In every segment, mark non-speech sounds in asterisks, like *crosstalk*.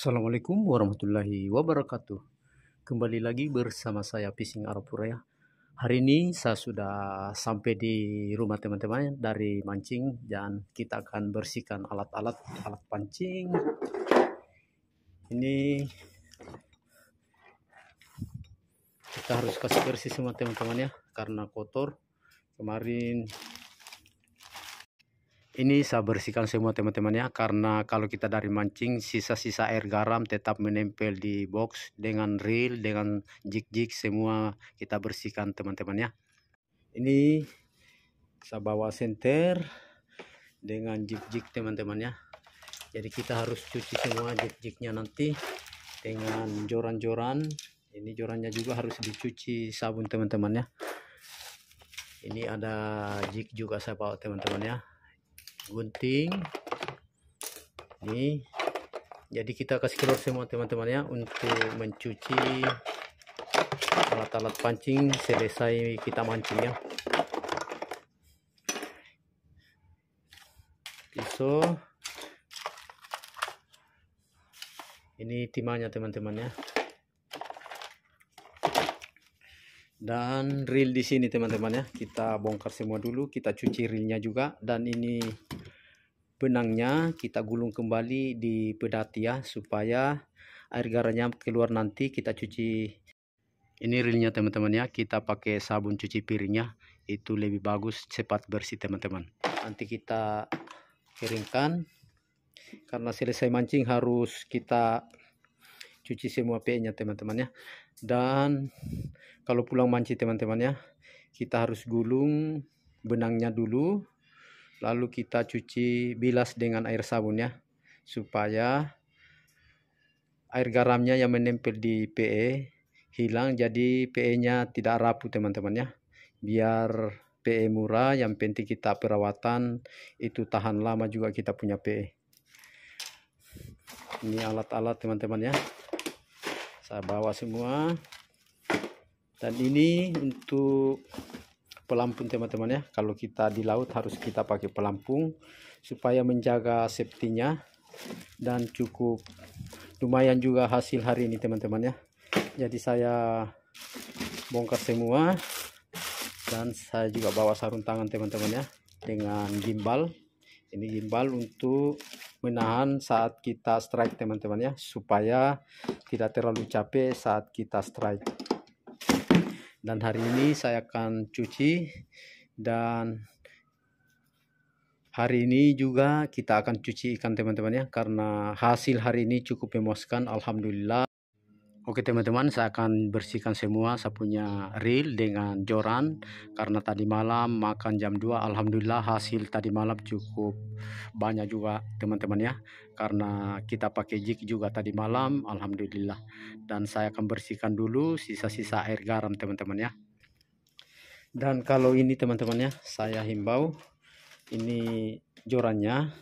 Assalamualaikum warahmatullahi wabarakatuh. Kembali lagi bersama saya Pising Arapura ya. Hari ini saya sudah sampai di rumah teman-teman dari mancing dan kita akan bersihkan alat-alat alat pancing. Ini kita harus kasih bersih semua teman-teman ya karena kotor. Kemarin ini saya bersihkan semua teman-temannya karena kalau kita dari mancing sisa-sisa air garam tetap menempel di box dengan reel, dengan jig-jig semua kita bersihkan teman-temannya. Ini saya bawa senter dengan jig-jig teman-temannya. Jadi kita harus cuci semua jig-jignya nanti dengan joran-joran. Ini jorannya juga harus dicuci sabun teman-temannya. Ini ada jig juga saya bawa teman-temannya gunting ini jadi kita kasih keluar semua teman-temannya untuk mencuci alat-alat pancing selesai kita mancing ya pisau ini timahnya teman-temannya dan reel di sini teman-teman ya kita bongkar semua dulu kita cuci reelnya juga dan ini benangnya kita gulung kembali di pedati ya supaya air garamnya keluar nanti kita cuci ini realnya teman-teman ya kita pakai sabun cuci piringnya itu lebih bagus cepat bersih teman-teman nanti kita keringkan karena selesai mancing harus kita cuci semua pnya teman-teman ya dan kalau pulang mancing teman-teman ya kita harus gulung benangnya dulu lalu kita cuci bilas dengan air sabun ya supaya air garamnya yang menempel di PE hilang jadi PE-nya tidak rapuh teman-teman ya biar PE murah yang penting kita perawatan itu tahan lama juga kita punya PE ini alat-alat teman-teman ya saya bawa semua dan ini untuk pelampung teman-teman ya kalau kita di laut harus kita pakai pelampung supaya menjaga septinya dan cukup lumayan juga hasil hari ini teman-teman ya jadi saya bongkar semua dan saya juga bawa sarung tangan teman-teman ya dengan gimbal ini gimbal untuk menahan saat kita strike teman-teman ya supaya tidak terlalu capek saat kita strike dan hari ini saya akan cuci dan hari ini juga kita akan cuci ikan teman-teman ya karena hasil hari ini cukup memuaskan Alhamdulillah Oke teman-teman, saya akan bersihkan semua sapunya reel dengan joran karena tadi malam makan jam 2 alhamdulillah hasil tadi malam cukup banyak juga teman-teman ya. Karena kita pakai jig juga tadi malam alhamdulillah. Dan saya akan bersihkan dulu sisa-sisa air garam teman-teman ya. Dan kalau ini teman-teman ya, saya himbau ini jorannya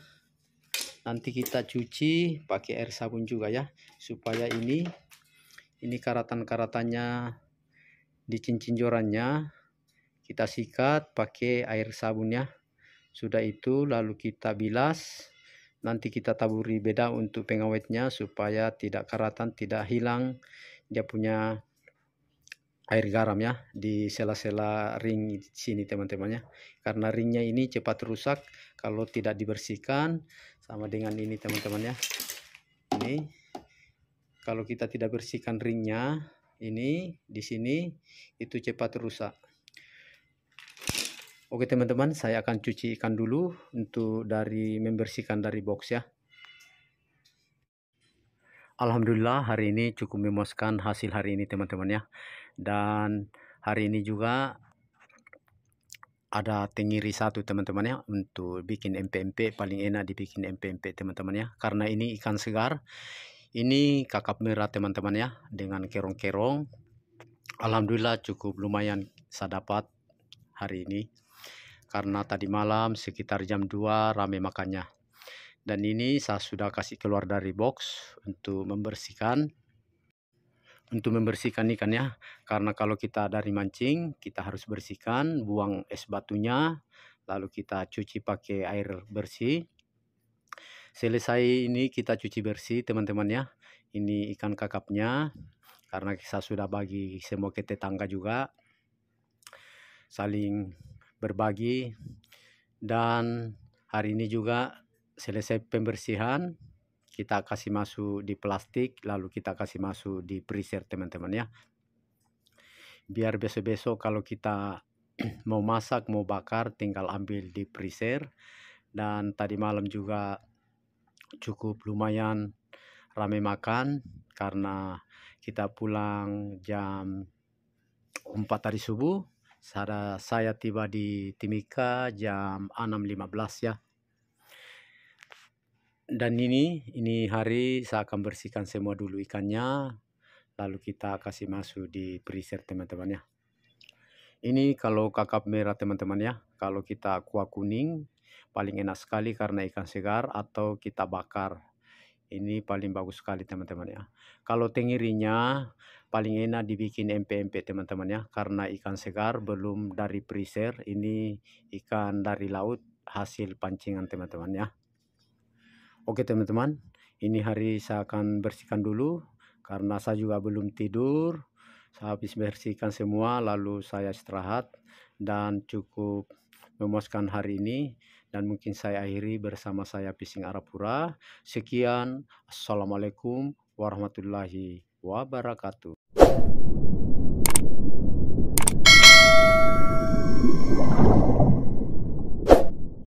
nanti kita cuci pakai air sabun juga ya supaya ini ini karatan-karatannya di cincin jorannya kita sikat pakai air sabun ya sudah itu lalu kita bilas nanti kita taburi beda untuk pengawetnya supaya tidak karatan tidak hilang dia punya air garam ya di sela-sela ring sini teman-temannya karena ringnya ini cepat rusak kalau tidak dibersihkan sama dengan ini teman temannya ini kalau kita tidak bersihkan ringnya ini di sini itu cepat rusak Oke teman-teman saya akan cuci ikan dulu untuk dari membersihkan dari box ya Alhamdulillah hari ini cukup memuaskan hasil hari ini teman-teman ya dan hari ini juga ada tenggiri satu teman-teman ya untuk bikin MPMP paling enak dibikin MPMP teman-teman ya karena ini ikan segar ini kakap merah teman-teman ya dengan kerong-kerong Alhamdulillah cukup lumayan saya dapat hari ini karena tadi malam sekitar jam 2 rame makannya dan ini saya sudah kasih keluar dari box untuk membersihkan untuk membersihkan ikan ya karena kalau kita dari mancing kita harus bersihkan buang es batunya lalu kita cuci pakai air bersih selesai ini kita cuci bersih teman-teman ya ini ikan kakapnya karena kita sudah bagi semua ke tetangga juga saling berbagi dan hari ini juga selesai pembersihan kita kasih masuk di plastik lalu kita kasih masuk di freezer teman-teman ya biar besok-besok kalau kita *clears throat* mau masak mau bakar tinggal ambil di freezer dan tadi malam juga cukup lumayan rame makan karena kita pulang jam 4 tadi subuh saya, saya tiba di Timika jam 6.15 ya dan ini ini hari saya akan bersihkan semua dulu ikannya lalu kita kasih masuk di freezer teman-teman ya ini kalau kakap merah teman-teman ya kalau kita kuah kuning Paling enak sekali karena ikan segar atau kita bakar. Ini paling bagus sekali teman-teman ya. Kalau tengirinya paling enak dibikin mpmp teman-teman ya. Karena ikan segar belum dari freezer. Ini ikan dari laut hasil pancingan teman-teman ya. Oke teman-teman. Ini hari saya akan bersihkan dulu. Karena saya juga belum tidur. Saya habis bersihkan semua lalu saya istirahat dan cukup memuaskan hari ini dan mungkin saya akhiri bersama saya Pising Arapura. Sekian, Assalamualaikum warahmatullahi wabarakatuh.